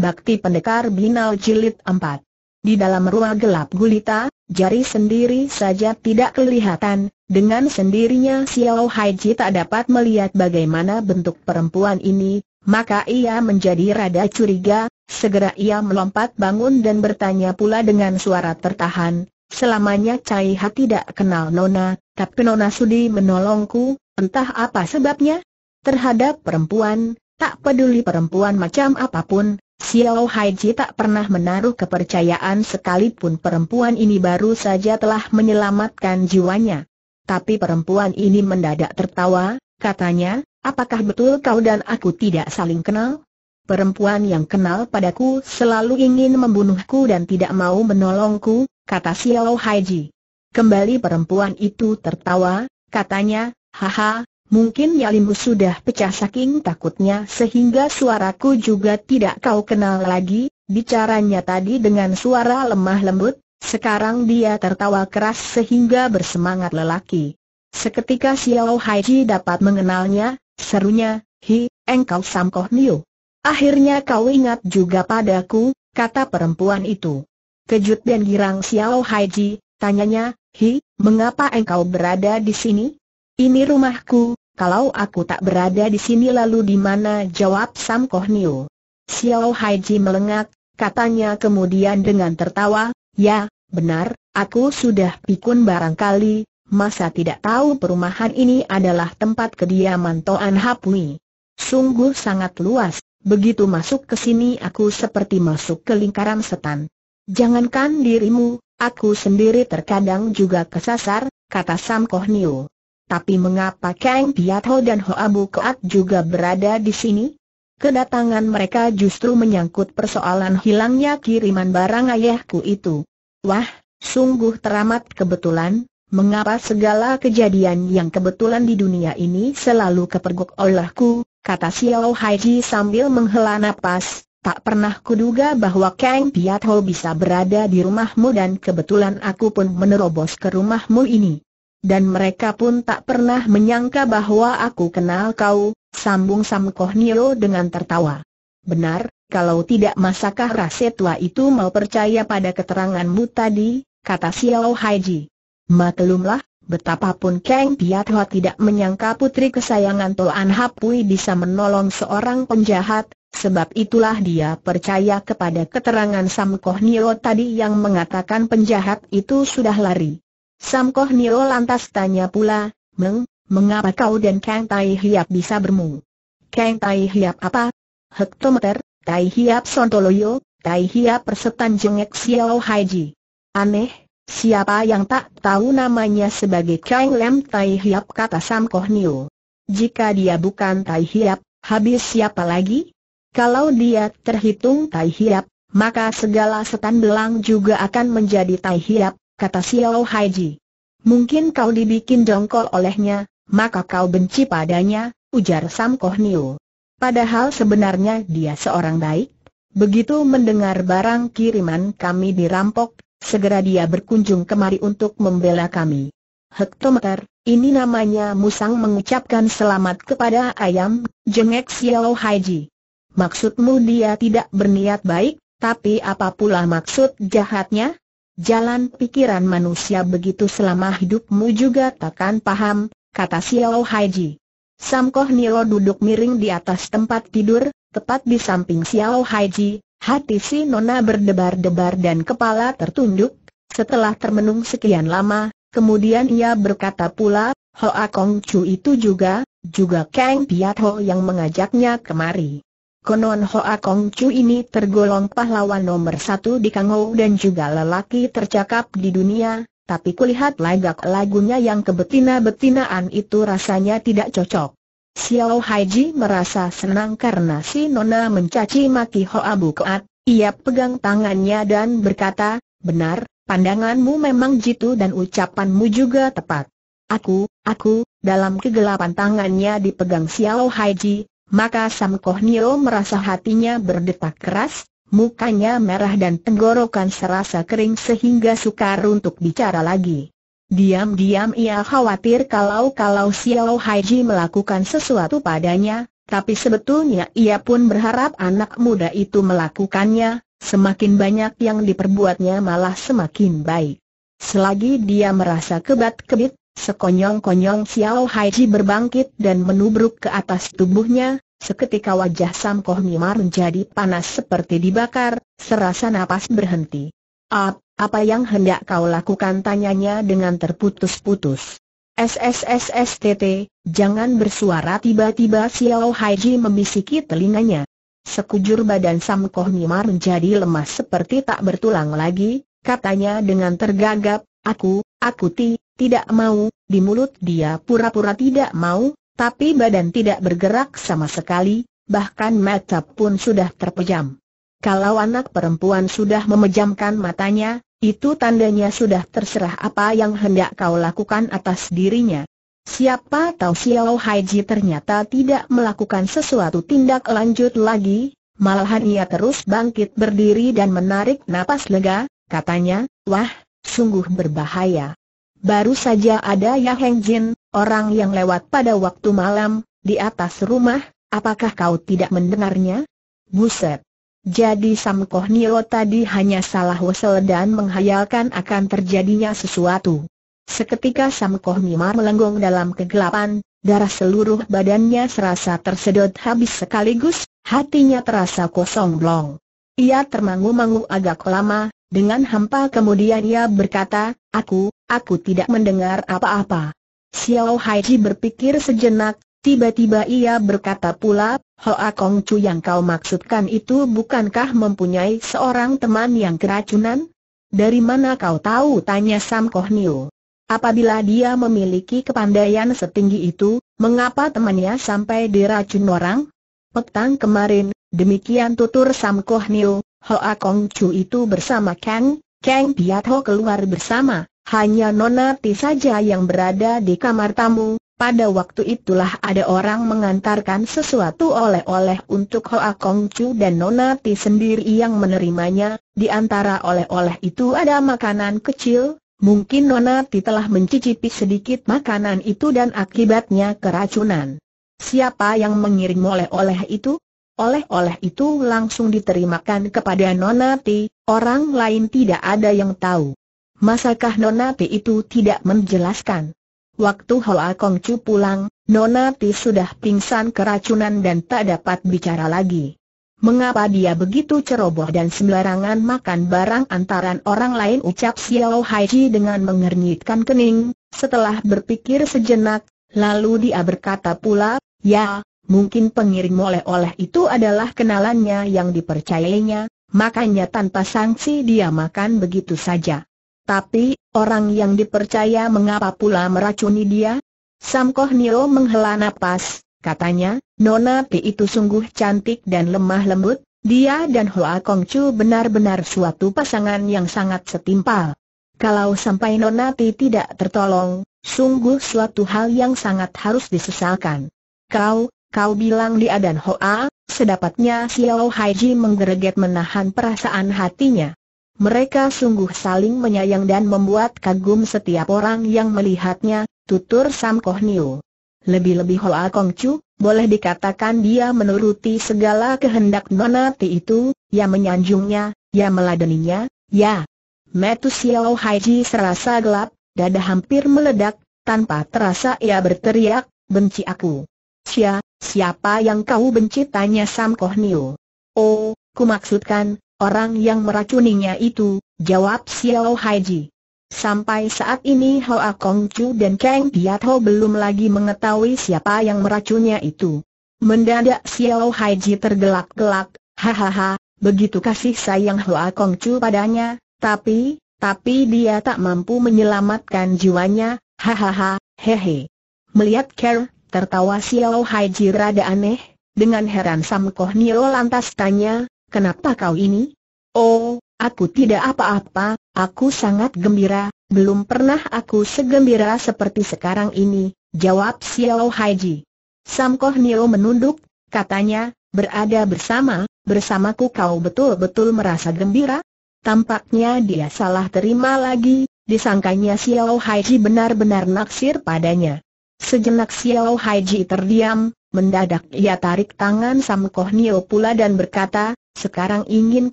Bakti Pendekar Binal Jilid 4 Di dalam ruang gelap gulita, jari sendiri saja tidak kelihatan, dengan sendirinya Xiao Haiji tak dapat melihat bagaimana bentuk perempuan ini, maka ia menjadi rada curiga, segera ia melompat bangun dan bertanya pula dengan suara tertahan, Selamanya Cai Ha tidak kenal Nona, tapi Nona sudi menolongku, entah apa sebabnya. Terhadap perempuan, tak peduli perempuan macam apapun, Xiao Haiji tak pernah menaruh kepercayaan sekalipun perempuan ini baru saja telah menyelamatkan jiwanya. Tapi perempuan ini mendadak tertawa, katanya, apakah betul kau dan aku tidak saling kenal? Perempuan yang kenal padaku selalu ingin membunuhku dan tidak mau menolongku, kata Xiao Haiji. Kembali perempuan itu tertawa, katanya, haha, Mungkin nyalimu sudah pecah saking takutnya sehingga suaraku juga tidak kau kenal lagi, bicaranya tadi dengan suara lemah lembut, sekarang dia tertawa keras sehingga bersemangat lelaki. Seketika Xiao Haiji dapat mengenalnya, serunya, Hi, engkau Samkoh Niu. Akhirnya kau ingat juga padaku, kata perempuan itu. Kejut dan girang Xiao Haiji, tanyanya, Hi, mengapa engkau berada di sini? Ini rumahku, kalau aku tak berada di sini lalu di mana jawab Sam Koh Niu. Xiao Haiji melengak, katanya kemudian dengan tertawa, ya, benar, aku sudah pikun barangkali, masa tidak tahu perumahan ini adalah tempat kediaman Toan Hapui. Sungguh sangat luas, begitu masuk ke sini aku seperti masuk ke lingkaran setan. Jangankan dirimu, aku sendiri terkadang juga kesasar, kata Sam Koh Niu. Tapi mengapa Kang Ho dan Hoa Bu Koat juga berada di sini? Kedatangan mereka justru menyangkut persoalan hilangnya kiriman barang ayahku itu. Wah, sungguh teramat kebetulan, mengapa segala kejadian yang kebetulan di dunia ini selalu kepergok olehku, kata Xiao Haiji sambil menghela napas. Tak pernah kuduga bahwa Kang Piat Ho bisa berada di rumahmu dan kebetulan aku pun menerobos ke rumahmu ini dan mereka pun tak pernah menyangka bahwa aku kenal kau, sambung Sam Koh Nio dengan tertawa. Benar, kalau tidak masakah rasa tua itu mau percaya pada keteranganmu tadi, kata Xiao Haiji. Maklumlah, betapapun Kang Piat tidak menyangka putri kesayangan Toan Hapui bisa menolong seorang penjahat, sebab itulah dia percaya kepada keterangan Sam Koh Nio tadi yang mengatakan penjahat itu sudah lari. Sam Koh Nio lantas tanya pula, Meng, mengapa kau dan Kang Tai Hiap bisa bermu? Kang Tai Hiap apa? Hektometer, Tai Hiap Sontoloyo, Tai Hiap Persetan Jengek Xiao Haiji. Aneh, siapa yang tak tahu namanya sebagai Kang Lem Tai Hiap kata Sam Koh Nio. Jika dia bukan Tai Hiap, habis siapa lagi? Kalau dia terhitung Tai Hiap, maka segala setan belang juga akan menjadi tai hiap, kata Xiao Haiji. Mungkin kau dibikin jongkol olehnya, maka kau benci padanya, ujar Sam Koh Niu. Padahal sebenarnya dia seorang baik. Begitu mendengar barang kiriman kami dirampok, segera dia berkunjung kemari untuk membela kami. Hektometer, ini namanya Musang mengucapkan selamat kepada ayam, jengek Xiao Haiji. Maksudmu dia tidak berniat baik, tapi apa pula maksud jahatnya? Jalan pikiran manusia begitu selama hidupmu juga takkan paham, kata Xiao Haiji. Samkoh Nilo duduk miring di atas tempat tidur, tepat di samping Xiao Haiji, hati si Nona berdebar-debar dan kepala tertunduk. Setelah termenung sekian lama, kemudian ia berkata pula, Hoa Kong Chu itu juga, juga Kang Piat Ho yang mengajaknya kemari. Konon Hoa Kong Chu ini tergolong pahlawan nomor satu di Kangou dan juga lelaki tercakap di dunia, tapi kulihat lagak lagunya yang kebetina-betinaan itu rasanya tidak cocok. Xiao Haiji merasa senang karena si Nona mencaci maki Hoa Bukoat, ia pegang tangannya dan berkata, benar, pandanganmu memang jitu dan ucapanmu juga tepat. Aku, aku, dalam kegelapan tangannya dipegang Xiao Haiji, maka Sam Koh merasa hatinya berdetak keras, mukanya merah dan tenggorokan serasa kering sehingga sukar untuk bicara lagi. Diam-diam ia khawatir kalau-kalau Xiao Haiji melakukan sesuatu padanya, tapi sebetulnya ia pun berharap anak muda itu melakukannya, semakin banyak yang diperbuatnya malah semakin baik. Selagi dia merasa kebat-kebit, Sekonyong-konyong Xiao Haiji berbangkit dan menubruk ke atas tubuhnya, seketika wajah Sam Koh Mimar menjadi panas seperti dibakar, serasa napas berhenti. Ap, apa yang hendak kau lakukan tanyanya dengan terputus-putus. SSSSTT, jangan bersuara tiba-tiba Xiao Haiji memisiki telinganya. Sekujur badan Sam Koh Mimar menjadi lemas seperti tak bertulang lagi, katanya dengan tergagap, aku, aku ti, tidak mau, di mulut dia pura-pura tidak mau, tapi badan tidak bergerak sama sekali, bahkan mata pun sudah terpejam. Kalau anak perempuan sudah memejamkan matanya, itu tandanya sudah terserah apa yang hendak kau lakukan atas dirinya. Siapa tahu Xiao Haiji ternyata tidak melakukan sesuatu tindak lanjut lagi, malahan ia terus bangkit berdiri dan menarik napas lega, katanya, wah, sungguh berbahaya. Baru saja ada Ya Heng Jin, orang yang lewat pada waktu malam, di atas rumah, apakah kau tidak mendengarnya? Buset! Jadi Sam Koh Nio tadi hanya salah wesel dan menghayalkan akan terjadinya sesuatu. Seketika Sam Koh Mimar melenggong dalam kegelapan, darah seluruh badannya serasa tersedot habis sekaligus, hatinya terasa kosong blong. Ia termangu-mangu agak lama, dengan hampa kemudian ia berkata, aku, aku tidak mendengar apa-apa. Xiao Haiji berpikir sejenak, tiba-tiba ia berkata pula, Hoa Kong Chu yang kau maksudkan itu bukankah mempunyai seorang teman yang keracunan? Dari mana kau tahu? tanya Sam Koh Niu. Apabila dia memiliki kepandaian setinggi itu, mengapa temannya sampai diracun orang? Petang kemarin, demikian tutur Sam Koh Niu, Hoa Kong Chu itu bersama Kang, Kang Ho keluar bersama, hanya Nona Nonati saja yang berada di kamar tamu. Pada waktu itulah ada orang mengantarkan sesuatu oleh-oleh untuk Hoa Kong Chu dan Nonati sendiri yang menerimanya. Di antara oleh-oleh itu ada makanan kecil, Mungkin Nona Nonati telah mencicipi sedikit makanan itu dan akibatnya keracunan. Siapa yang mengirim oleh-oleh itu? Oleh-oleh itu langsung diterimakan kepada Nona T, orang lain tidak ada yang tahu. Masakah Nona T itu tidak menjelaskan? Waktu Hoa Kong Chu pulang, Nona T sudah pingsan keracunan dan tak dapat bicara lagi. Mengapa dia begitu ceroboh dan sembarangan makan barang antaran orang lain ucap Xiao Haiji dengan mengernyitkan kening, setelah berpikir sejenak, lalu dia berkata pula, Ya, mungkin pengirim oleh-oleh itu adalah kenalannya yang dipercayainya, makanya tanpa sanksi dia makan begitu saja. Tapi, orang yang dipercaya mengapa pula meracuni dia? Samkoh Niro menghela napas, katanya, Nona P itu sungguh cantik dan lemah lembut, dia dan Hoa Kong Chu benar-benar suatu pasangan yang sangat setimpal. Kalau sampai Nona P tidak tertolong, sungguh suatu hal yang sangat harus disesalkan. Kau, Kau bilang dia dan Hoa, sedapatnya Xiao Haiji menggereget menahan perasaan hatinya. Mereka sungguh saling menyayang dan membuat kagum setiap orang yang melihatnya, tutur Sam Koh Niu. Lebih-lebih Hoa Kongcu, boleh dikatakan dia menuruti segala kehendak Nona Ti itu, ya menyanjungnya, ya meladeninya, ya. Metu Xiao Haiji serasa gelap, dada hampir meledak, tanpa terasa ia berteriak, benci aku. Sia, siapa yang kau benci tanya Sam Koh Niu? Oh, maksudkan orang yang meracuninya itu, jawab Xiao Haiji. Sampai saat ini Hoa Kong Chu dan Kang Piat Ho belum lagi mengetahui siapa yang meracunnya itu. Mendadak Xiao Haiji tergelak-gelak, hahaha, begitu kasih sayang Hoa Kong Chu padanya, tapi, tapi dia tak mampu menyelamatkan jiwanya, hahaha, hehe. Melihat Kerr Tertawa Xiao Haiji rada aneh, dengan heran Sam Koh Nio lantas tanya, kenapa kau ini? Oh, aku tidak apa-apa, aku sangat gembira, belum pernah aku segembira seperti sekarang ini, jawab Xiao Haiji. Sam Koh Nio menunduk, katanya, berada bersama, bersamaku kau betul-betul merasa gembira? Tampaknya dia salah terima lagi, disangkanya Xiao Haiji benar-benar naksir padanya. Sejenak Xiao Haiji terdiam, mendadak ia tarik tangan Sam Koh Nio pula dan berkata, sekarang ingin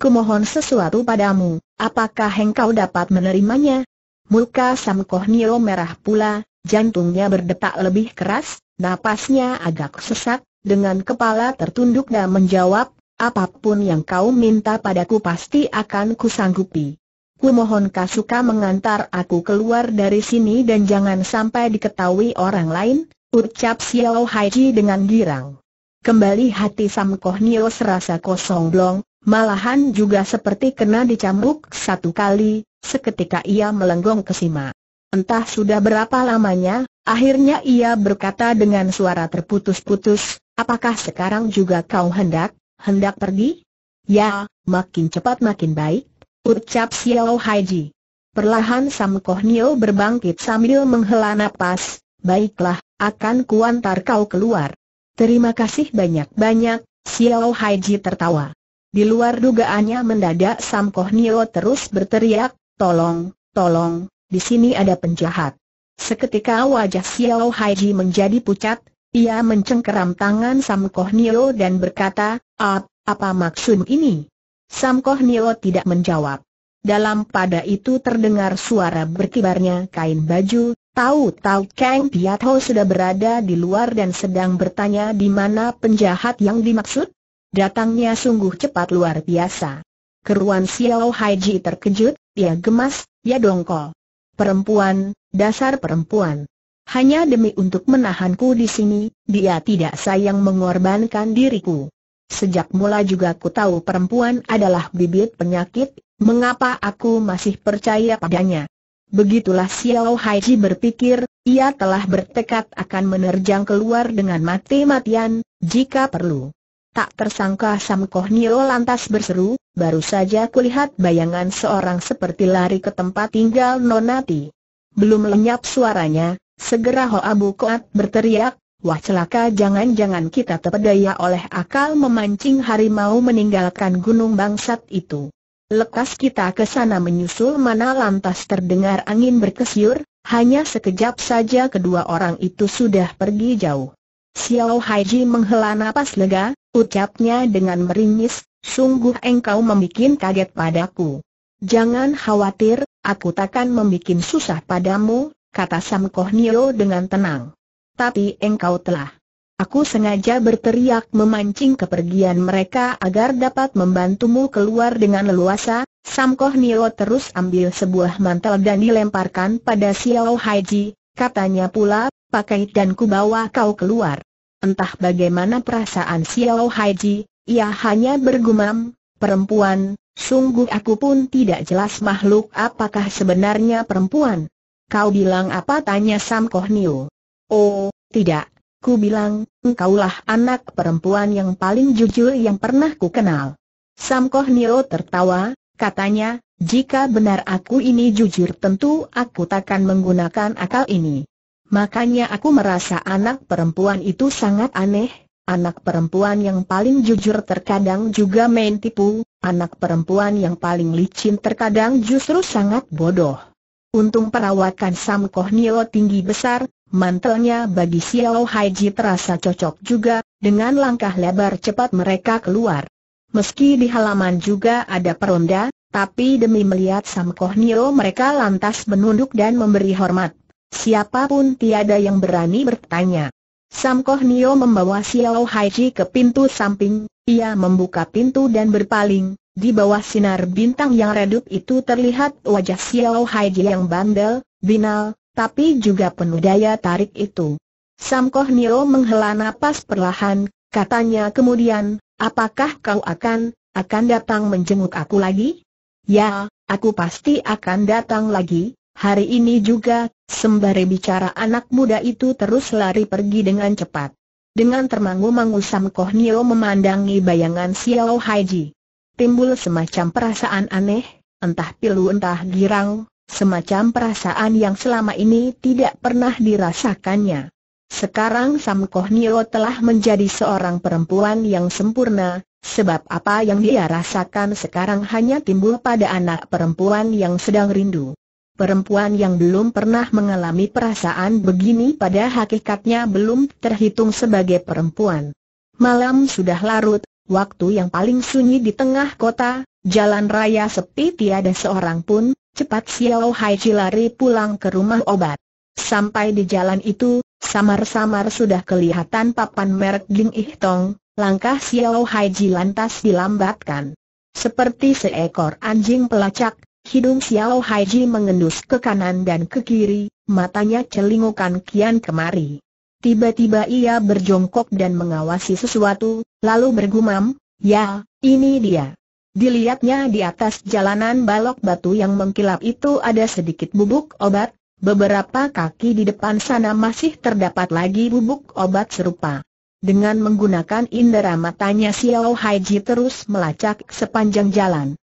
kumohon sesuatu padamu, apakah engkau dapat menerimanya? Muka Sam Koh Nio merah pula, jantungnya berdetak lebih keras, napasnya agak sesak, dengan kepala tertunduk dan menjawab, apapun yang kau minta padaku pasti akan kusanggupi kumohon Kasuka mengantar aku keluar dari sini dan jangan sampai diketahui orang lain, ucap Xiao Haiji dengan girang. Kembali hati Sam Koh Nio serasa kosong blong, malahan juga seperti kena dicambuk satu kali, seketika ia melenggong ke Sima. Entah sudah berapa lamanya, akhirnya ia berkata dengan suara terputus-putus, apakah sekarang juga kau hendak, hendak pergi? Ya, makin cepat makin baik, ucap Xiao Haiji. Perlahan Sam Koh Nio berbangkit sambil menghela nafas. baiklah, akan kuantar kau keluar. Terima kasih banyak-banyak, Xiao Haiji tertawa. Di luar dugaannya mendadak Sam Koh Nio terus berteriak, tolong, tolong, di sini ada penjahat. Seketika wajah Xiao Haiji menjadi pucat, ia mencengkeram tangan Sam Koh Nio dan berkata, Ap, apa maksud ini? Sam Koh Nio tidak menjawab. Dalam pada itu terdengar suara berkibarnya kain baju, tahu-tahu Kang Piat sudah berada di luar dan sedang bertanya di mana penjahat yang dimaksud? Datangnya sungguh cepat luar biasa. Keruan Xiao Haiji terkejut, Ya gemas, ya dongkol. Perempuan, dasar perempuan. Hanya demi untuk menahanku di sini, dia tidak sayang mengorbankan diriku. Sejak mula juga ku tahu perempuan adalah bibit penyakit, mengapa aku masih percaya padanya? Begitulah Xiao Haiji berpikir, ia telah bertekad akan menerjang keluar dengan mati-matian, jika perlu. Tak tersangka Sam Koh Nio lantas berseru, baru saja kulihat bayangan seorang seperti lari ke tempat tinggal Nonati. Belum lenyap suaranya, segera Hoa Bu Koat berteriak, Wah celaka jangan-jangan kita terpedaya oleh akal memancing harimau meninggalkan gunung bangsat itu. Lekas kita ke sana menyusul mana lantas terdengar angin berkesyur, hanya sekejap saja kedua orang itu sudah pergi jauh. Xiao Haiji menghela napas lega, ucapnya dengan meringis, sungguh engkau membuat kaget padaku. Jangan khawatir, aku takkan membuat susah padamu, kata Sam Koh Nio dengan tenang tapi engkau telah. Aku sengaja berteriak memancing kepergian mereka agar dapat membantumu keluar dengan leluasa, Samkoh Nio terus ambil sebuah mantel dan dilemparkan pada Xiao Haiji, katanya pula, pakai dan kubawa kau keluar. Entah bagaimana perasaan Xiao Haiji, ia hanya bergumam, perempuan, sungguh aku pun tidak jelas makhluk apakah sebenarnya perempuan. Kau bilang apa tanya Samkoh Nio. Oh, tidak. Ku bilang, engkaulah anak perempuan yang paling jujur yang pernah ku kenal. Samkoh Nio tertawa, katanya, jika benar aku ini jujur tentu aku takkan menggunakan akal ini. Makanya aku merasa anak perempuan itu sangat aneh, anak perempuan yang paling jujur terkadang juga main tipu, anak perempuan yang paling licin terkadang justru sangat bodoh. Untung perawakan Sam Koh Nio tinggi besar, Mantelnya bagi Xiao Haiji terasa cocok juga, dengan langkah lebar cepat mereka keluar. Meski di halaman juga ada peronda, tapi demi melihat Sam Koh Nio mereka lantas menunduk dan memberi hormat. Siapapun tiada yang berani bertanya. Sam Koh Nio membawa Xiao Haiji ke pintu samping, ia membuka pintu dan berpaling. Di bawah sinar bintang yang redup itu terlihat wajah Xiao Haiji yang bandel, binal, tapi juga penuh daya tarik itu. Sam Koh Nio menghela napas perlahan, katanya kemudian, apakah kau akan, akan datang menjenguk aku lagi? Ya, aku pasti akan datang lagi, hari ini juga, sembari bicara anak muda itu terus lari pergi dengan cepat. Dengan termangu-mangu Sam Koh Nio memandangi bayangan Xiao Haiji. Timbul semacam perasaan aneh, entah pilu entah girang, Semacam perasaan yang selama ini tidak pernah dirasakannya. Sekarang Sam Koh Nio telah menjadi seorang perempuan yang sempurna, sebab apa yang dia rasakan sekarang hanya timbul pada anak perempuan yang sedang rindu. Perempuan yang belum pernah mengalami perasaan begini pada hakikatnya belum terhitung sebagai perempuan. Malam sudah larut, waktu yang paling sunyi di tengah kota, jalan raya sepi tiada seorang pun, cepat Xiao Hai lari pulang ke rumah obat. Sampai di jalan itu, samar-samar sudah kelihatan papan merek Ging Ih langkah Xiao Hai lantas dilambatkan. Seperti seekor anjing pelacak, hidung Xiao Hai mengendus ke kanan dan ke kiri, matanya celingukan kian kemari. Tiba-tiba ia berjongkok dan mengawasi sesuatu, lalu bergumam, ya, ini dia. Dilihatnya di atas jalanan balok batu yang mengkilap itu ada sedikit bubuk obat, beberapa kaki di depan sana masih terdapat lagi bubuk obat serupa. Dengan menggunakan indera matanya Xiao Haiji terus melacak sepanjang jalan.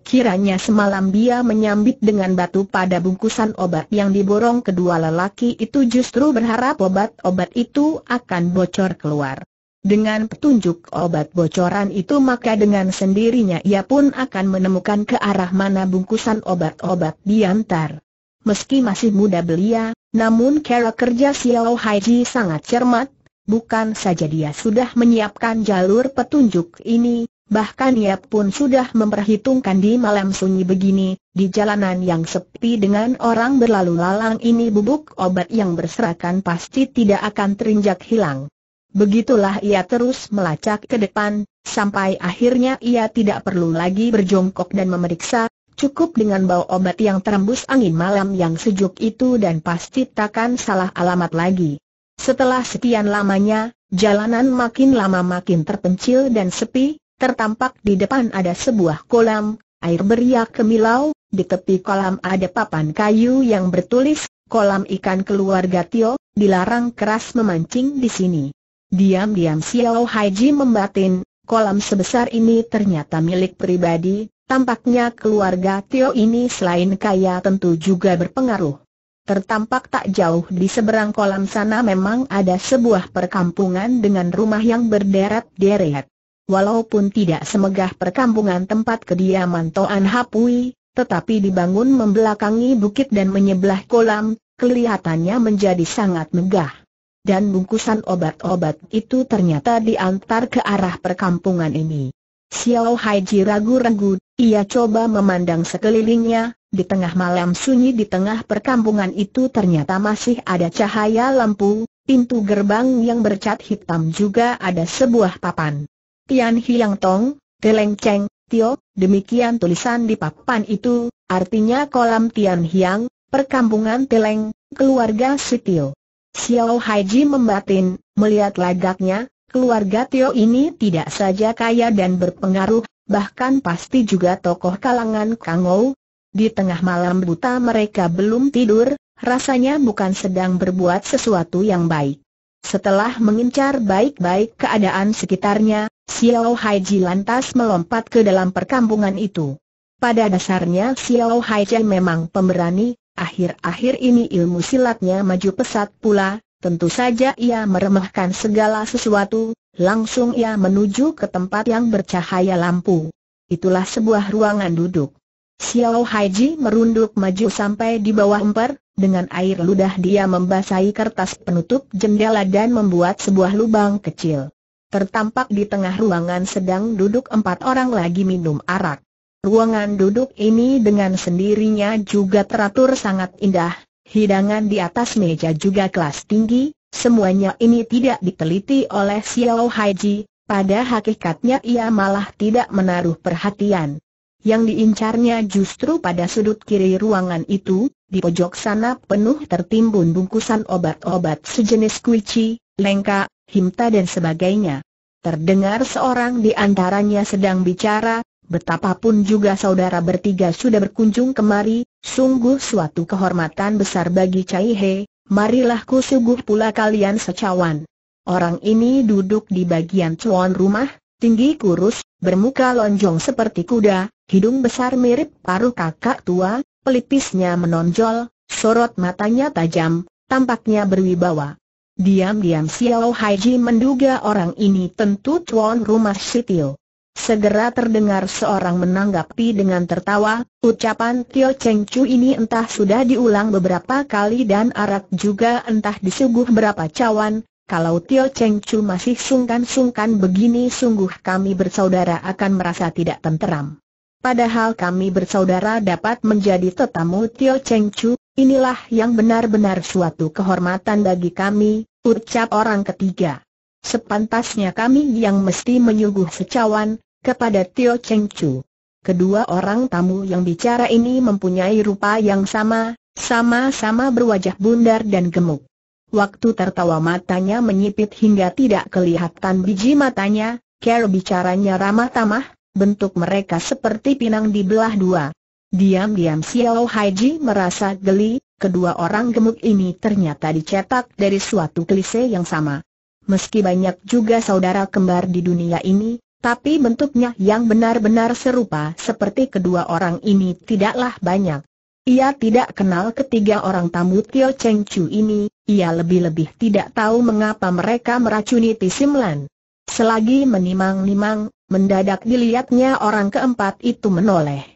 Kiranya semalam dia menyambit dengan batu pada bungkusan obat yang diborong kedua lelaki itu justru berharap obat-obat itu akan bocor keluar. Dengan petunjuk obat bocoran itu maka dengan sendirinya ia pun akan menemukan ke arah mana bungkusan obat-obat diantar. Meski masih muda belia, namun cara kerja Xiao Haiji sangat cermat, bukan saja dia sudah menyiapkan jalur petunjuk ini, Bahkan ia pun sudah memperhitungkan di malam sunyi begini, di jalanan yang sepi dengan orang berlalu lalang ini bubuk obat yang berserakan pasti tidak akan terinjak hilang. Begitulah ia terus melacak ke depan, sampai akhirnya ia tidak perlu lagi berjongkok dan memeriksa, cukup dengan bau obat yang terembus angin malam yang sejuk itu dan pasti takkan salah alamat lagi. Setelah sekian lamanya, jalanan makin lama makin terpencil dan sepi, tertampak di depan ada sebuah kolam, air beriak kemilau, di tepi kolam ada papan kayu yang bertulis, kolam ikan keluarga Tio, dilarang keras memancing di sini. Diam-diam Xiao Haiji membatin, kolam sebesar ini ternyata milik pribadi, tampaknya keluarga Tio ini selain kaya tentu juga berpengaruh. Tertampak tak jauh di seberang kolam sana memang ada sebuah perkampungan dengan rumah yang berderet-deret. Walaupun tidak semegah perkampungan tempat kediaman Toan Hapui, tetapi dibangun membelakangi bukit dan menyebelah kolam, kelihatannya menjadi sangat megah. Dan bungkusan obat-obat itu ternyata diantar ke arah perkampungan ini. Xiao Haiji ragu-ragu, ia coba memandang sekelilingnya, di tengah malam sunyi di tengah perkampungan itu ternyata masih ada cahaya lampu, pintu gerbang yang bercat hitam juga ada sebuah papan. Tian Hiang Tong, Teleng Cheng, Tio, demikian tulisan di papan itu, artinya kolam Tian Hiang, perkampungan Teleng, keluarga Tio. Xiao Haiji membatin, melihat lagaknya, keluarga Tio ini tidak saja kaya dan berpengaruh, bahkan pasti juga tokoh kalangan Kangou. Di tengah malam buta mereka belum tidur, rasanya bukan sedang berbuat sesuatu yang baik. Setelah mengincar baik-baik keadaan sekitarnya, Xiao Haiji lantas melompat ke dalam perkampungan itu. Pada dasarnya Xiao Haiji memang pemberani, akhir-akhir ini ilmu silatnya maju pesat pula, tentu saja ia meremehkan segala sesuatu, langsung ia menuju ke tempat yang bercahaya lampu. Itulah sebuah ruangan duduk. Xiao Haiji merunduk maju sampai di bawah emper, dengan air ludah dia membasahi kertas penutup jendela dan membuat sebuah lubang kecil tertampak di tengah ruangan sedang duduk empat orang lagi minum arak. Ruangan duduk ini dengan sendirinya juga teratur sangat indah, hidangan di atas meja juga kelas tinggi, semuanya ini tidak diteliti oleh Xiao Haiji, pada hakikatnya ia malah tidak menaruh perhatian. Yang diincarnya justru pada sudut kiri ruangan itu, di pojok sana penuh tertimbun bungkusan obat-obat sejenis kuici, lengka, himta dan sebagainya. Terdengar seorang di antaranya sedang bicara, betapapun juga saudara bertiga sudah berkunjung kemari, sungguh suatu kehormatan besar bagi Cai He, marilah kusuguh pula kalian secawan. Orang ini duduk di bagian cuan rumah, tinggi kurus, bermuka lonjong seperti kuda, hidung besar mirip paruh kakak tua, pelipisnya menonjol, sorot matanya tajam, tampaknya berwibawa. Diam-diam Xiao Haiji menduga orang ini tentu tuan rumah Sitio. Segera terdengar seorang menanggapi dengan tertawa, ucapan Tio Cheng Chu ini entah sudah diulang beberapa kali dan arak juga entah disuguh berapa cawan, kalau Tio Cheng Chu masih sungkan-sungkan begini sungguh kami bersaudara akan merasa tidak tenteram. Padahal kami bersaudara dapat menjadi tetamu Tio Cheng Chu, Inilah yang benar-benar suatu kehormatan bagi kami, ucap orang ketiga. Sepantasnya kami yang mesti menyuguh secawan, kepada Tio Cheng Chu. Kedua orang tamu yang bicara ini mempunyai rupa yang sama, sama-sama berwajah bundar dan gemuk. Waktu tertawa matanya menyipit hingga tidak kelihatan biji matanya, Care bicaranya ramah tamah, bentuk mereka seperti pinang dibelah dua. Diam-diam Xiao Haiji merasa geli, kedua orang gemuk ini ternyata dicetak dari suatu klise yang sama. Meski banyak juga saudara kembar di dunia ini, tapi bentuknya yang benar-benar serupa seperti kedua orang ini tidaklah banyak. Ia tidak kenal ketiga orang tamu Tio Cheng Chu ini, ia lebih-lebih tidak tahu mengapa mereka meracuni Tisimlan. Selagi menimang-nimang, mendadak dilihatnya orang keempat itu menoleh.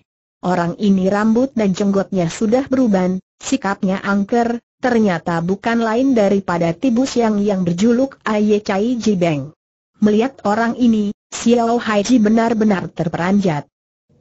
Orang ini rambut dan jenggotnya sudah beruban, sikapnya angker, ternyata bukan lain daripada Tibus yang yang berjuluk Aye Chai Jibeng. Melihat orang ini, Xiao Ji benar-benar terperanjat.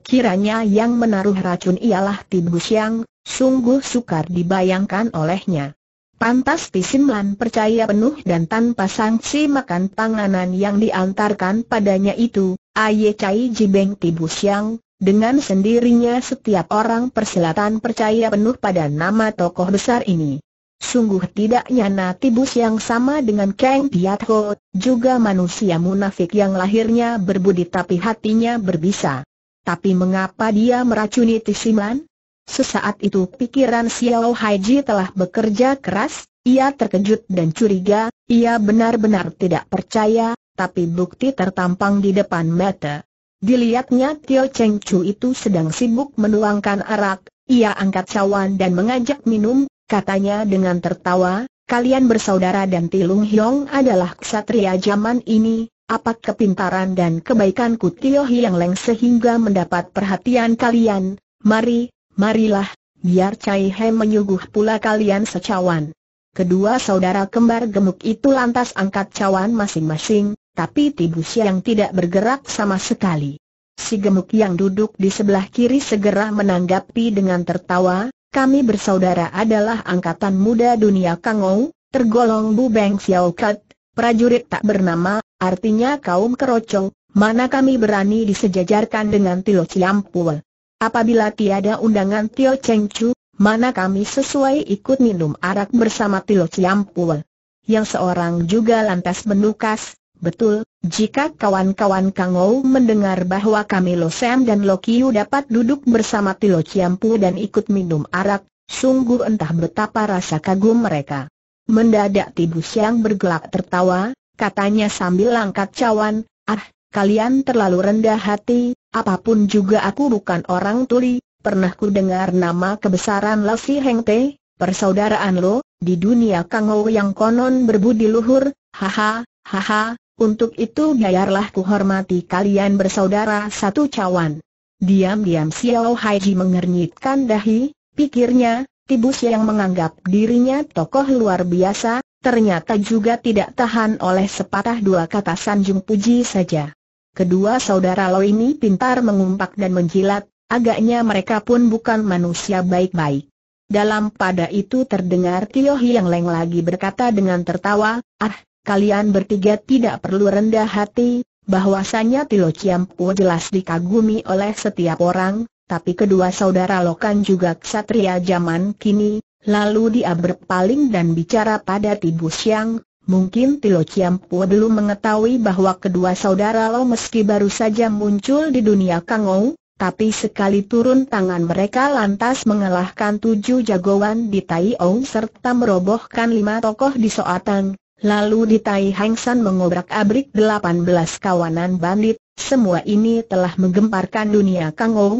Kiranya yang menaruh racun ialah Tibus yang, sungguh sukar dibayangkan olehnya. Pantas Pisimlan percaya penuh dan tanpa sanksi makan panganan yang diantarkan padanya itu, Aye Chai Jibeng Tibus yang, dengan sendirinya setiap orang persilatan percaya penuh pada nama tokoh besar ini. Sungguh tidak nyana tibus yang sama dengan Kang Tiat Ho, juga manusia munafik yang lahirnya berbudi tapi hatinya berbisa. Tapi mengapa dia meracuni Tishiman? Sesaat itu pikiran Xiao Haiji telah bekerja keras, ia terkejut dan curiga, ia benar-benar tidak percaya, tapi bukti tertampang di depan mata. Dilihatnya Tio Cheng Chu itu sedang sibuk menuangkan arak, ia angkat cawan dan mengajak minum, katanya dengan tertawa, kalian bersaudara dan Tilung Hiong adalah ksatria zaman ini, apa kepintaran dan kebaikanku Tio Hiang Leng sehingga mendapat perhatian kalian, mari, marilah, biar Cai He menyuguh pula kalian secawan. Kedua saudara kembar gemuk itu lantas angkat cawan masing-masing, tapi Tibu Siang tidak bergerak sama sekali. Si gemuk yang duduk di sebelah kiri segera menanggapi dengan tertawa, kami bersaudara adalah angkatan muda dunia Kangou, tergolong Bu Beng Xiao Kat, prajurit tak bernama, artinya kaum kerocol, mana kami berani disejajarkan dengan Tio Ciampul. Apabila tiada undangan Tio Cheng Chu, mana kami sesuai ikut minum arak bersama Tio Ciampul. Yang seorang juga lantas menukas, Betul, jika kawan-kawan Kangou mendengar bahwa kami Lo Sam dan Lo Kiu dapat duduk bersama Tilo Ciampu dan ikut minum arak, sungguh entah betapa rasa kagum mereka. Mendadak Tibu Siang bergelak tertawa, katanya sambil langkat cawan, ah, kalian terlalu rendah hati, apapun juga aku bukan orang tuli, pernah ku dengar nama kebesaran Lo Si Heng Te, persaudaraan Lo, di dunia Kangou yang konon berbudi luhur, haha, haha, untuk itu biarlah ku hormati kalian bersaudara satu cawan. Diam-diam Xiao Haiji mengernyitkan dahi, pikirnya, Tibus yang menganggap dirinya tokoh luar biasa, ternyata juga tidak tahan oleh sepatah dua kata sanjung puji saja. Kedua saudara Lo ini pintar mengumpak dan menjilat, agaknya mereka pun bukan manusia baik-baik. Dalam pada itu terdengar Tio yang Leng lagi berkata dengan tertawa, ah, kalian bertiga tidak perlu rendah hati, bahwasanya Tilo Ciampu jelas dikagumi oleh setiap orang, tapi kedua saudara Lokan juga ksatria zaman kini, lalu dia berpaling dan bicara pada Tibu Siang, mungkin Tilo Ciampu belum mengetahui bahwa kedua saudara Lo meski baru saja muncul di dunia Kangou, tapi sekali turun tangan mereka lantas mengalahkan tujuh jagoan di Tai Ong serta merobohkan lima tokoh di Soatang, Lalu di Tai Hang San mengobrak-abrik delapan belas kawanan bandit, semua ini telah menggemparkan dunia Kang Ong.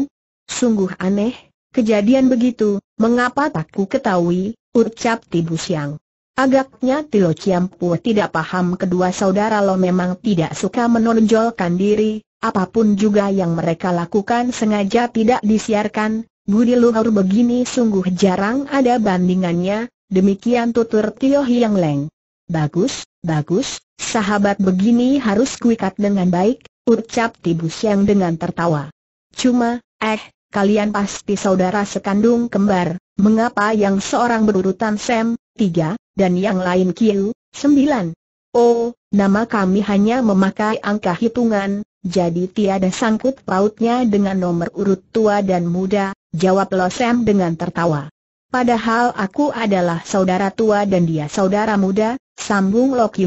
Sungguh aneh, kejadian begitu, mengapa tak ku ketahui, ucap Tibu Siang. Agaknya Tilo Ciampu tidak paham kedua saudara lo memang tidak suka menonjolkan diri, apapun juga yang mereka lakukan sengaja tidak disiarkan, budi luhur begini sungguh jarang ada bandingannya, demikian tutur Tio Hiang Leng. Bagus, bagus, sahabat begini harus kuikat dengan baik, ucap Tibus yang dengan tertawa. Cuma, eh, kalian pasti saudara sekandung kembar, mengapa yang seorang berurutan Sam, tiga, dan yang lain Q, sembilan? Oh, nama kami hanya memakai angka hitungan, jadi tiada sangkut pautnya dengan nomor urut tua dan muda, jawab Lo dengan tertawa. Padahal aku adalah saudara tua dan dia saudara muda, sambung Lok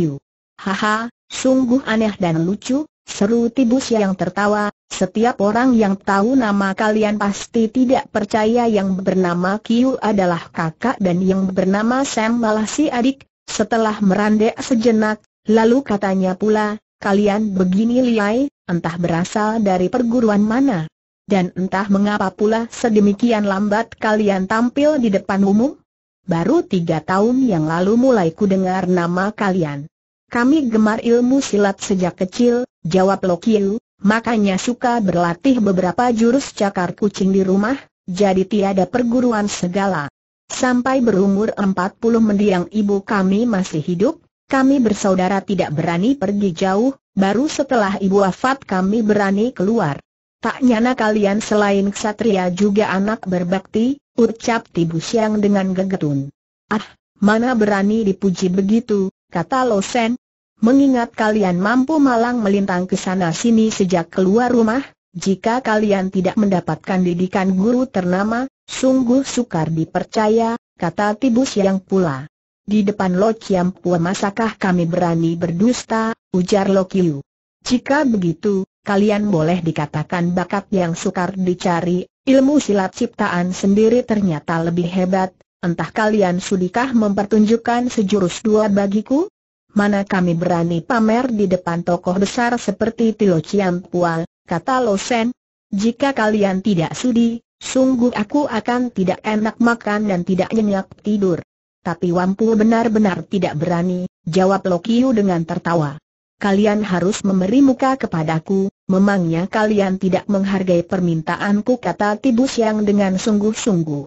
Haha, sungguh aneh dan lucu, seru tibus yang tertawa, setiap orang yang tahu nama kalian pasti tidak percaya yang bernama Kiu adalah kakak dan yang bernama Sam malah si adik. Setelah merandek sejenak, lalu katanya pula, kalian begini liai, entah berasal dari perguruan mana. Dan entah mengapa pula sedemikian lambat kalian tampil di depan umum? Baru tiga tahun yang lalu mulai kudengar nama kalian. Kami gemar ilmu silat sejak kecil, jawab Lokiu, makanya suka berlatih beberapa jurus cakar kucing di rumah, jadi tiada perguruan segala. Sampai berumur 40 mendiang ibu kami masih hidup, kami bersaudara tidak berani pergi jauh, baru setelah ibu wafat kami berani keluar. Tak nyana kalian selain ksatria juga anak berbakti, ucap Tibu Siang dengan gegetun. Ah, mana berani dipuji begitu, kata Losen. Mengingat kalian mampu malang melintang ke sana sini sejak keluar rumah, jika kalian tidak mendapatkan didikan guru ternama, sungguh sukar dipercaya, kata Tibu Siang pula. Di depan Lo Chiam Pua masakah kami berani berdusta, ujar Lo Kiu. Jika begitu, kalian boleh dikatakan bakat yang sukar dicari, ilmu silat ciptaan sendiri ternyata lebih hebat, entah kalian sudikah mempertunjukkan sejurus dua bagiku? Mana kami berani pamer di depan tokoh besar seperti Tio Chiam Pual, kata Lo Sen. Jika kalian tidak sudi, sungguh aku akan tidak enak makan dan tidak nyenyak tidur. Tapi Wampu benar-benar tidak berani, jawab Lo Kiu dengan tertawa. Kalian harus memberi muka kepadaku, Memangnya kalian tidak menghargai permintaanku kata Tibus yang dengan sungguh-sungguh.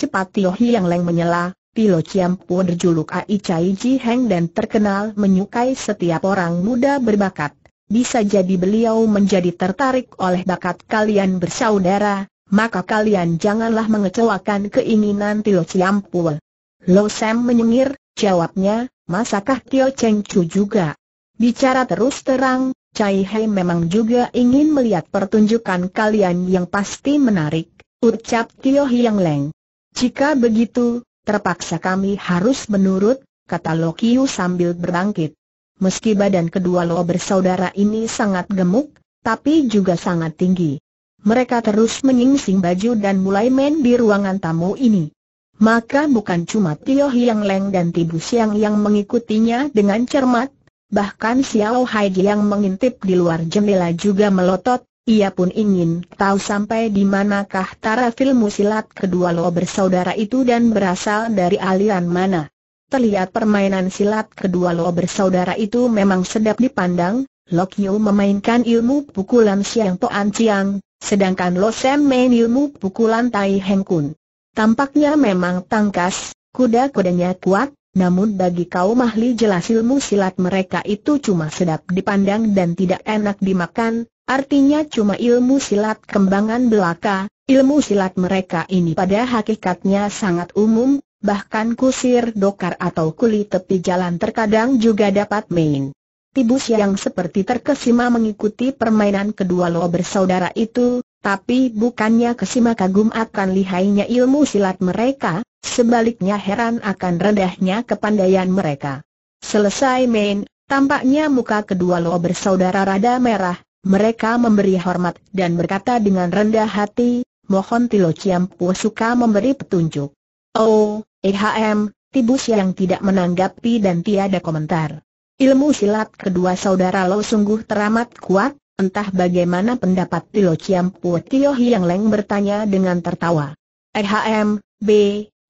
Cepat Tio Hiang Leng menyela, Tio Chiam pun berjuluk Ai Chai Ji Heng dan terkenal menyukai setiap orang muda berbakat. Bisa jadi beliau menjadi tertarik oleh bakat kalian bersaudara, maka kalian janganlah mengecewakan keinginan Tio Chiam Pul. Lo Sam menyengir, jawabnya, masakah Tio Cheng Chu juga? Bicara terus terang, Cai Hei memang juga ingin melihat pertunjukan kalian yang pasti menarik, ucap Tio Hiang Leng. Jika begitu, terpaksa kami harus menurut, kata Lokiu sambil berbangkit. Meski badan kedua Lo bersaudara ini sangat gemuk, tapi juga sangat tinggi. Mereka terus menyingsing baju dan mulai main di ruangan tamu ini. Maka bukan cuma Tio Hiang Leng dan Tibu Siang yang mengikutinya dengan cermat, Bahkan Xiao Hai yang mengintip di luar jendela juga melotot, ia pun ingin tahu sampai di manakah taraf ilmu silat kedua lo bersaudara itu dan berasal dari aliran mana. Terlihat permainan silat kedua lo bersaudara itu memang sedap dipandang, Lok Yu memainkan ilmu pukulan Siang Toan Chiang, sedangkan Lo Sam main ilmu pukulan Tai Heng Kun. Tampaknya memang tangkas, kuda-kudanya kuat, namun bagi kaum ahli jelas ilmu silat mereka itu cuma sedap dipandang dan tidak enak dimakan, artinya cuma ilmu silat kembangan belaka, ilmu silat mereka ini pada hakikatnya sangat umum, bahkan kusir dokar atau kuli tepi jalan terkadang juga dapat main. Tibus yang seperti terkesima mengikuti permainan kedua lo bersaudara itu, tapi bukannya kesima kagum akan lihainya ilmu silat mereka, sebaliknya heran akan rendahnya kepandaian mereka. Selesai main, tampaknya muka kedua Lo bersaudara rada merah, mereka memberi hormat dan berkata dengan rendah hati, mohon Tilo Ciampu suka memberi petunjuk. Oh, EHM, Tibus yang tidak menanggapi dan tiada komentar. Ilmu silat kedua saudara Lo sungguh teramat kuat, Entah bagaimana pendapat Tio Pu Tio Hiang Leng bertanya dengan tertawa. Ehm, B,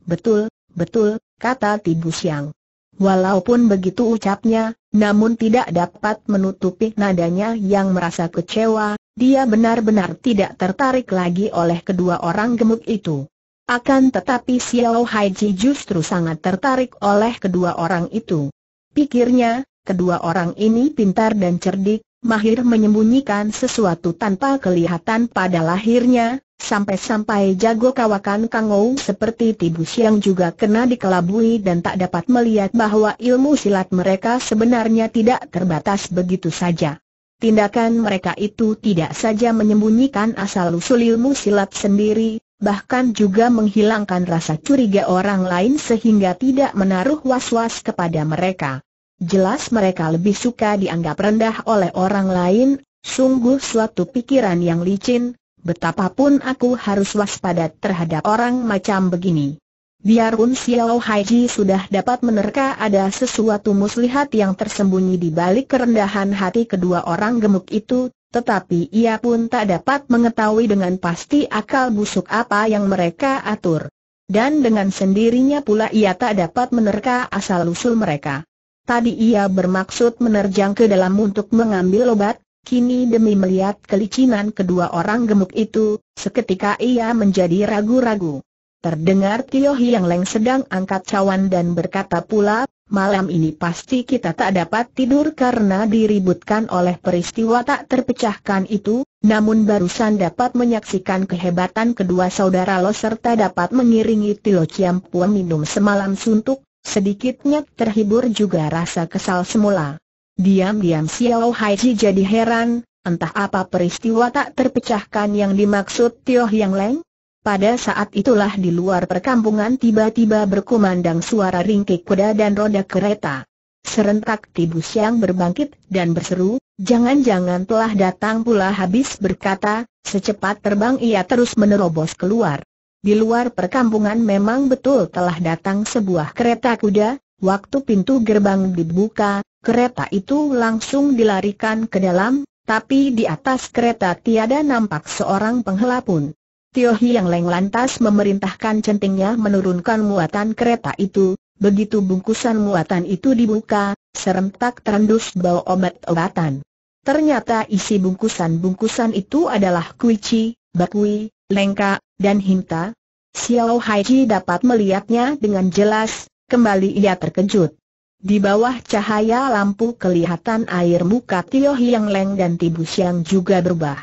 betul, betul, kata Tibu Siang. Walaupun begitu ucapnya, namun tidak dapat menutupi nadanya yang merasa kecewa, dia benar-benar tidak tertarik lagi oleh kedua orang gemuk itu. Akan tetapi Xiao Haiji justru sangat tertarik oleh kedua orang itu. Pikirnya, kedua orang ini pintar dan cerdik, mahir menyembunyikan sesuatu tanpa kelihatan pada lahirnya, sampai-sampai jago kawakan kangou seperti Tibu Siang juga kena dikelabui dan tak dapat melihat bahwa ilmu silat mereka sebenarnya tidak terbatas begitu saja. Tindakan mereka itu tidak saja menyembunyikan asal-usul ilmu silat sendiri, bahkan juga menghilangkan rasa curiga orang lain sehingga tidak menaruh was-was kepada mereka. Jelas mereka lebih suka dianggap rendah oleh orang lain, sungguh suatu pikiran yang licin, betapapun aku harus waspada terhadap orang macam begini. Biarpun Xiao Haiji sudah dapat menerka ada sesuatu muslihat yang tersembunyi di balik kerendahan hati kedua orang gemuk itu, tetapi ia pun tak dapat mengetahui dengan pasti akal busuk apa yang mereka atur. Dan dengan sendirinya pula ia tak dapat menerka asal-usul mereka. Tadi ia bermaksud menerjang ke dalam untuk mengambil obat, kini demi melihat kelicinan kedua orang gemuk itu, seketika ia menjadi ragu-ragu. Terdengar Tio Hiang Leng sedang angkat cawan dan berkata pula, malam ini pasti kita tak dapat tidur karena diributkan oleh peristiwa tak terpecahkan itu, namun barusan dapat menyaksikan kehebatan kedua saudara lo serta dapat mengiringi Tio Chiam Pua minum semalam suntuk, Sedikitnya terhibur juga rasa kesal semula. Diam-diam Xiao Haiji jadi heran, entah apa peristiwa tak terpecahkan yang dimaksud Tio Yang Leng? Pada saat itulah di luar perkampungan tiba-tiba berkumandang suara ringkik kuda dan roda kereta. Serentak Tibu Siang berbangkit dan berseru, jangan-jangan telah datang pula habis berkata, secepat terbang ia terus menerobos keluar. Di luar perkampungan memang betul telah datang sebuah kereta kuda, waktu pintu gerbang dibuka, kereta itu langsung dilarikan ke dalam, tapi di atas kereta tiada nampak seorang penghela pun. Tio yang Leng lantas memerintahkan centingnya menurunkan muatan kereta itu, begitu bungkusan muatan itu dibuka, serentak terendus bau obat-obatan. Ternyata isi bungkusan-bungkusan itu adalah kuici, bakui, Lengka, dan Hinta? Xiao Haiji dapat melihatnya dengan jelas, kembali ia terkejut. Di bawah cahaya lampu kelihatan air muka Tio Hiang Leng dan Tibu Siang juga berubah.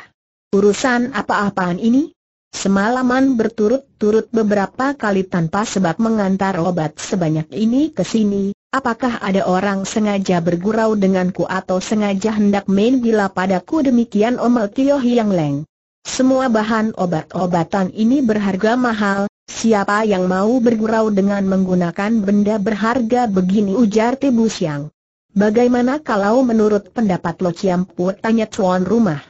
Urusan apa-apaan ini? Semalaman berturut-turut beberapa kali tanpa sebab mengantar obat sebanyak ini ke sini, apakah ada orang sengaja bergurau denganku atau sengaja hendak main gila padaku demikian omel Tio Hiang Leng. Semua bahan obat-obatan ini berharga mahal, siapa yang mau bergurau dengan menggunakan benda berharga begini ujar Tibu Siang. Bagaimana kalau menurut pendapat Lo Ciampu tanya tuan rumah?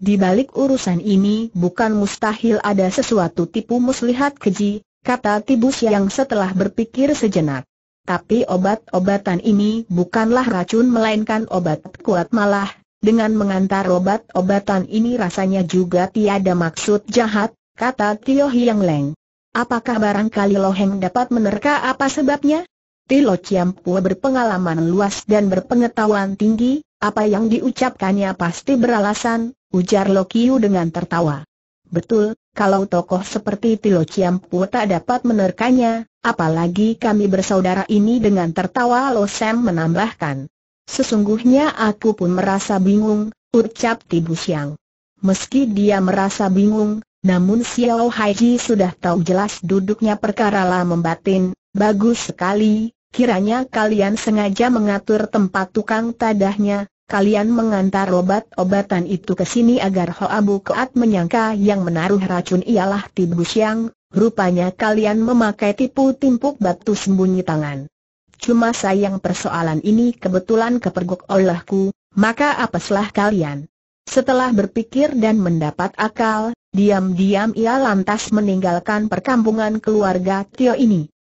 Di balik urusan ini bukan mustahil ada sesuatu tipu muslihat keji, kata Tibu Siang setelah berpikir sejenak. Tapi obat-obatan ini bukanlah racun melainkan obat kuat malah dengan mengantar obat-obatan ini rasanya juga tiada maksud jahat, kata Tio Hiang Leng. Apakah barangkali Loheng dapat menerka apa sebabnya? Tilo Ciampua berpengalaman luas dan berpengetahuan tinggi, apa yang diucapkannya pasti beralasan, ujar Lokiu dengan tertawa. Betul, kalau tokoh seperti Tilo Ciampu tak dapat menerkanya, apalagi kami bersaudara ini dengan tertawa Lo Sam menambahkan. Sesungguhnya aku pun merasa bingung, ucap Tibu Siang. Meski dia merasa bingung, namun Xiao Haiji sudah tahu jelas duduknya perkara lah membatin, bagus sekali, kiranya kalian sengaja mengatur tempat tukang tadahnya, kalian mengantar obat-obatan itu ke sini agar Hoa Koat menyangka yang menaruh racun ialah Tibu Siang, rupanya kalian memakai tipu timpuk batu sembunyi tangan. Cuma sayang persoalan ini kebetulan kepergok olehku, maka apeslah kalian. Setelah berpikir dan mendapat akal, diam-diam ia lantas meninggalkan perkampungan keluarga Tio ini.